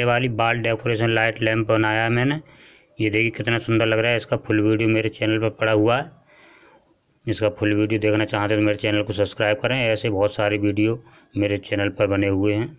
ये वाली बाल डेकोरेशन लाइट लैंप बनाया है मैंने ये देखिए कितना सुंदर लग रहा है इसका फुल वीडियो मेरे चैनल पर पड़ा हुआ है इसका फुल वीडियो देखना चाहते हैं तो मेरे चैनल को सब्सक्राइब करें ऐसे बहुत सारे वीडियो मेरे चैनल पर बने हुए हैं